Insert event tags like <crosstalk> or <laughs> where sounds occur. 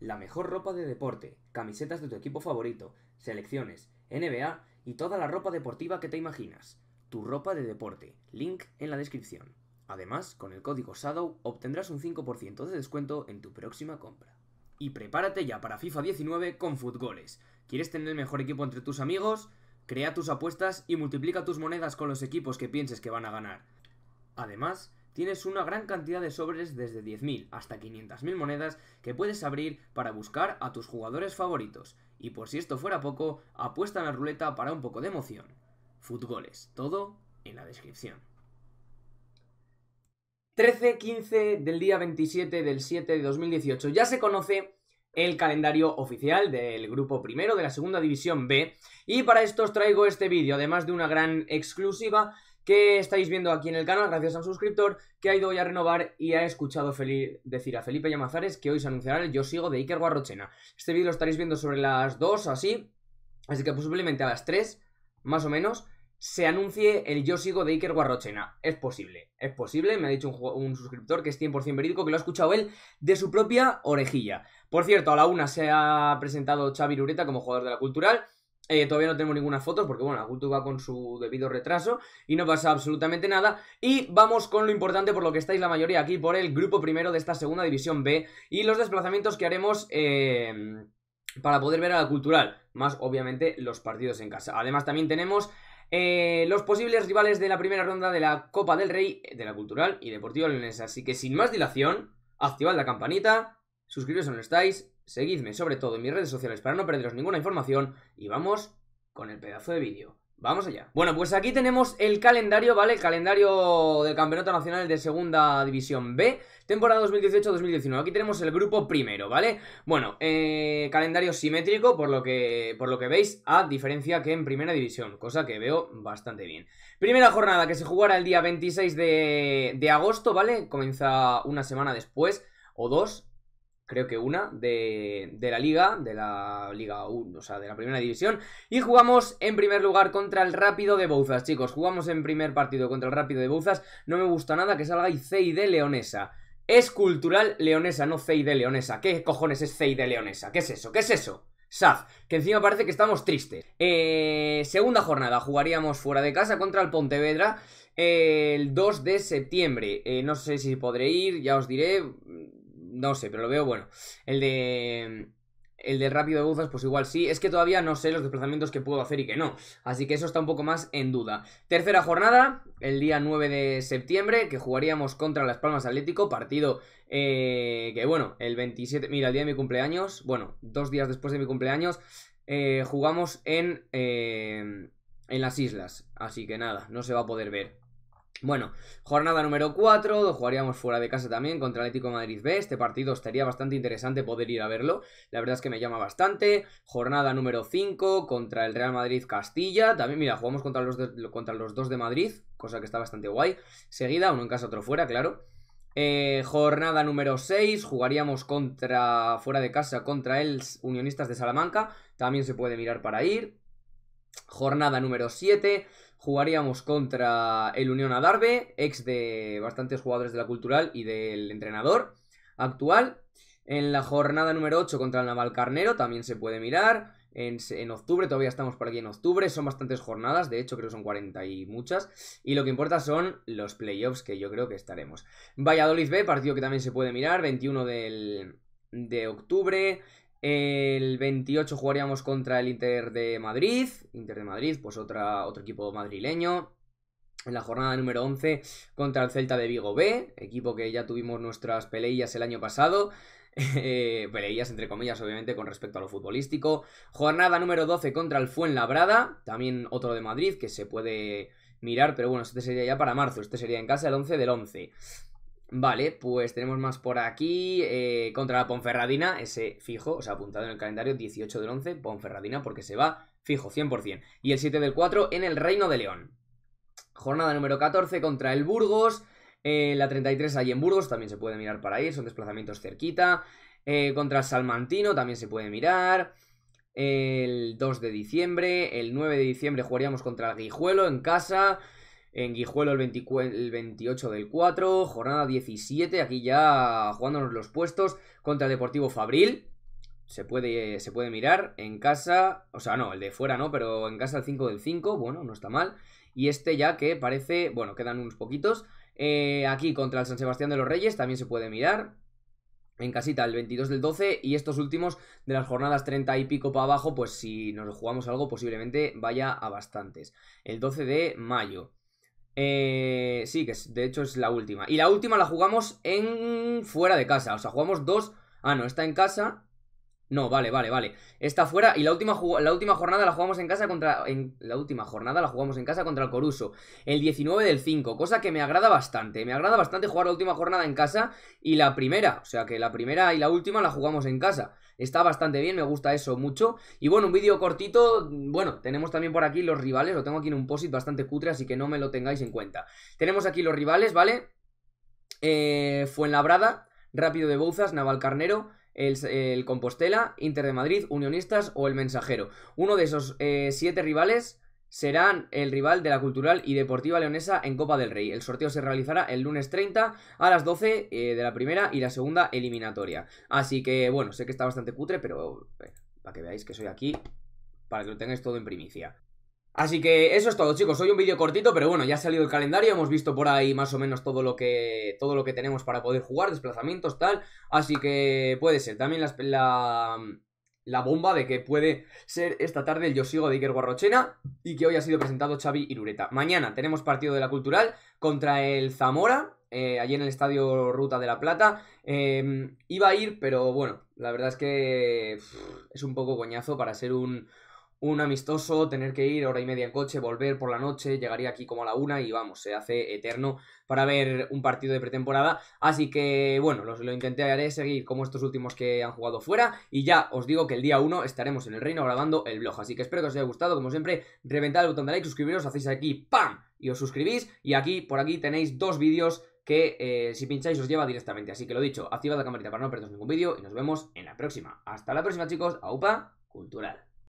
la mejor ropa de deporte, camisetas de tu equipo favorito, selecciones, NBA y toda la ropa deportiva que te imaginas. Tu ropa de deporte, link en la descripción. Además, con el código SHADOW obtendrás un 5% de descuento en tu próxima compra. Y prepárate ya para FIFA 19 con Futgoles. ¿Quieres tener el mejor equipo entre tus amigos? Crea tus apuestas y multiplica tus monedas con los equipos que pienses que van a ganar. Además, tienes una gran cantidad de sobres desde 10.000 hasta 500.000 monedas que puedes abrir para buscar a tus jugadores favoritos. Y por si esto fuera poco, apuesta en la ruleta para un poco de emoción. Fútboles. todo en la descripción. 13-15 del día 27 del 7 de 2018. Ya se conoce el calendario oficial del grupo primero de la segunda división B y para esto os traigo este vídeo además de una gran exclusiva que estáis viendo aquí en el canal gracias a un suscriptor que ha ido hoy a renovar y ha escuchado decir a Felipe Llamazares que hoy se anunciará el Yo Sigo de Iker Guarrochena. Este vídeo lo estaréis viendo sobre las 2 así, así que posiblemente a las 3, más o menos, se anuncie el Yo Sigo de Iker Guarrochena. Es posible, es posible, me ha dicho un, suscriptor que es 100% verídico, que lo ha escuchado él de su propia orejilla. Por cierto, a la una se ha presentado Xavi Lureta como jugador de la Cultural, eh, todavía no tenemos ninguna foto porque, bueno, la cultura va con su debido retraso y no pasa absolutamente nada. Y vamos con lo importante por lo que estáis la mayoría aquí, por el grupo primero de esta segunda división B y los desplazamientos que haremos em, para poder ver a la cultural, más obviamente los partidos en casa. Además también tenemos eh, los posibles rivales de la primera ronda de la Copa del Rey, eh, de la cultural y deportiva leonesa. Así que sin más dilación, activad la campanita suscribiros si no estáis, seguidme sobre todo en mis redes sociales para no perderos ninguna información y vamos con el pedazo de vídeo. Vamos allá. Bueno, pues aquí tenemos el calendario, ¿vale? El calendario del Campeonato Nacional de Segunda División B, temporada 2018-2019. Aquí tenemos el grupo primero, ¿vale? Bueno, eh, calendario simétrico, por lo, que, por lo que veis, a diferencia que en Primera División, cosa que veo bastante bien. Primera jornada que se jugará el día 26 de, de agosto, ¿vale? Comienza una semana después, o dos, creo que una, de, la liga, de la liga 1, o sea, de la primera división. Y jugamos en primer lugar contra el Rápido de Bouzas, chicos. Jugamos en primer partido contra el Rápido de Bouzas. No me gusta nada que salga ahí CID de Leonesa. Es cultural leonesa, no cid de Leonesa. ¿Qué cojones es cid de Leonesa? ¿Qué es eso? ¿Qué es eso? Saz, que encima parece que estamos tristes. Eh, segunda jornada, jugaríamos fuera de casa contra el Pontevedra eh, el 2 de septiembre. Eh, no sé si podré ir, ya os diré. No sé, pero lo veo bueno. El de. El de rápido de buzas, pues igual sí. Es que todavía no sé los desplazamientos que puedo hacer y que no. Así que eso está un poco más en duda. Tercera jornada, el día 9 de septiembre, que jugaríamos contra Las Palmas Atlético. Partido eh, que, bueno, el 27... Mira, el día de mi cumpleaños. Bueno, dos días después de mi cumpleaños. Eh, jugamos en... Eh, en las islas. Así que nada, no se va a poder ver. Bueno, jornada número 4, jugaríamos fuera de casa también contra Atlético de Madrid B. Este partido estaría bastante interesante poder ir a verlo. La verdad es que me llama bastante. Jornada número 5 contra el Real Madrid Castilla. También, mira, jugamos contra los, contra los dos de Madrid, cosa que está bastante guay. Seguida, uno en casa, otro fuera, claro. Eh, jornada número 6, jugaríamos contra fuera de casa contra el Unionistas de Salamanca. También se puede mirar para ir. Jornada número 7 jugaríamos contra el Unión Adarve, ex de bastantes jugadores de la Cultural y del entrenador actual. En la jornada número 8 contra el Naval Carnero también se puede mirar. En, octubre, todavía estamos por aquí en octubre, son bastantes jornadas, de hecho creo que son 40 y muchas, y lo que importa son los playoffs que yo creo que estaremos. Valladolid B, partido que también se puede mirar, 21 de octubre, el 28 jugaríamos contra el Inter de Madrid. Inter de Madrid, pues otra, otro equipo madrileño. En la jornada número 11 contra el Celta de Vigo B, equipo que ya tuvimos nuestras peleillas el año pasado. <laughs> Eh, peleillas entre comillas, obviamente, con respecto a lo futbolístico. Jornada número 12 contra el Fuenlabrada, también otro de Madrid que se puede mirar, pero bueno, este sería ya para marzo, este sería en casa el 11 del 11. Vale, pues tenemos más por aquí. Eh, contra la Ponferradina, ese fijo, o sea, apuntado en el calendario 18 del 11, Ponferradina, porque se va fijo, 100%. Y el 7 del 4 en el Reino de León. Jornada número 14 contra el Burgos. Eh, la 33 ahí en Burgos, también se puede mirar para ahí, son desplazamientos cerquita. Eh, contra el Salmantino también se puede mirar. El 2 de diciembre, el 9 de diciembre jugaríamos contra el Guijuelo en casa en Guijuelo el, 28 del 4, jornada 17, aquí ya jugándonos los puestos contra el Deportivo Fabril. Se puede, se puede mirar en casa, o sea, no, el de fuera no, pero en casa el 5 del 5, bueno, no está mal. Y este ya que parece, bueno, quedan unos poquitos. Eh, aquí contra el San Sebastián de los Reyes también se puede mirar. En casita el 22 del 12 y estos últimos de las jornadas 30 y pico para abajo, pues si nos jugamos algo posiblemente vaya a bastantes. El 12 de mayo. Eh, sí, que es, de hecho es la última. Y la última la jugamos en fuera de casa. O sea, jugamos dos. Ah, no, está en casa. No, vale, vale, vale. Está fuera y la última, la última jornada la jugamos en casa contra... En, la última jornada la jugamos en casa contra el Coruso. El 19 del 5, cosa que me agrada bastante. Me agrada bastante jugar la última jornada en casa y la primera. O sea que la primera y la última la jugamos en casa. Está bastante bien, me gusta eso mucho. Y bueno, un vídeo cortito. Bueno, tenemos también por aquí los rivales. Lo tengo aquí en un posit bastante cutre, así que no me lo tengáis en cuenta. Tenemos aquí los rivales, ¿vale? Eh, Fuenlabrada, Rápido de Bouzas, Carnero el, Compostela, Inter de Madrid, Unionistas o el Mensajero. Uno de esos eh, siete rivales serán el rival de la Cultural y Deportiva Leonesa en Copa del Rey. El sorteo se realizará el lunes 30 a las 12 eh, de la primera y la segunda eliminatoria. Así que, bueno, sé que está bastante cutre, pero eh, para que veáis que soy aquí, para que lo tengáis todo en primicia. Así que eso es todo chicos, hoy un vídeo cortito, pero bueno, ya ha salido el calendario, hemos visto por ahí más o menos todo lo que, todo lo que tenemos para poder jugar, desplazamientos, tal, así que puede ser, también la, la, bomba de que puede ser esta tarde el Yo sigo de Iker Guarrochena y que hoy ha sido presentado Xavi Irureta. Mañana tenemos partido de la Cultural contra el Zamora, eh, allí en el estadio Ruta de la Plata. Em, iba a ir, pero bueno, la verdad es que es un poco coñazo para ser un, un amistoso, tener que ir hora y media en coche, volver por la noche, llegaría aquí como a la una y vamos, se hace eterno para ver un partido de pretemporada. Así que bueno, lo lo intentaré seguir como estos últimos que han jugado fuera y ya os digo que el día 1 estaremos en el reino grabando el blog. Así que espero que os haya gustado, como siempre, reventad el botón de like, suscribiros, hacéis aquí ¡pam! y os suscribís y aquí por aquí tenéis dos vídeos que eh, si pincháis os lleva directamente. Así que lo dicho, activad la campanita para no perderos ningún vídeo y nos vemos en la próxima. Hasta la próxima chicos, aupa cultural.